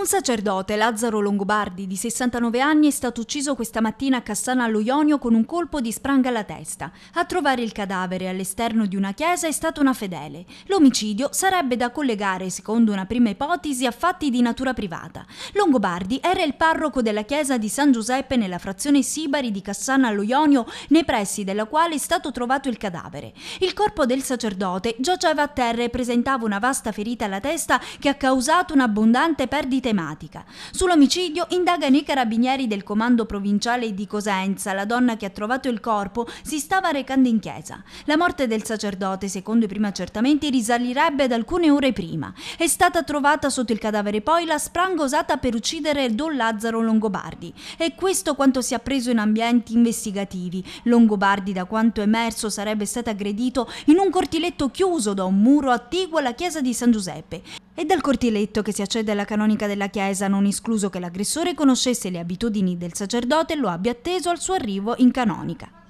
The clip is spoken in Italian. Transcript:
Un sacerdote, Lazzaro Longobardi, di 69 anni, è stato ucciso questa mattina a Cassana allo Ionio con un colpo di spranga alla testa. A trovare il cadavere all'esterno di una chiesa è stata una fedele. L'omicidio sarebbe da collegare, secondo una prima ipotesi, a fatti di natura privata. Longobardi era il parroco della chiesa di San Giuseppe nella frazione Sibari di Cassana allo Ionio, nei pressi della quale è stato trovato il cadavere. Il corpo del sacerdote giaceva a terra e presentava una vasta ferita alla testa che ha causato un'abbondante perdita tematica. Sull'omicidio indagano i carabinieri del comando provinciale di Cosenza. La donna che ha trovato il corpo si stava recando in chiesa. La morte del sacerdote, secondo i primi accertamenti, risalirebbe ad alcune ore prima. È stata trovata sotto il cadavere poi la spranga usata per uccidere Don Lazzaro Longobardi. E questo quanto si è appreso in ambienti investigativi. Longobardi, da quanto emerso, sarebbe stato aggredito in un cortiletto chiuso da un muro attiguo alla chiesa di San Giuseppe e dal cortiletto che si accede alla canonica della chiesa, non escluso che l'aggressore conoscesse le abitudini del sacerdote e lo abbia atteso al suo arrivo in canonica.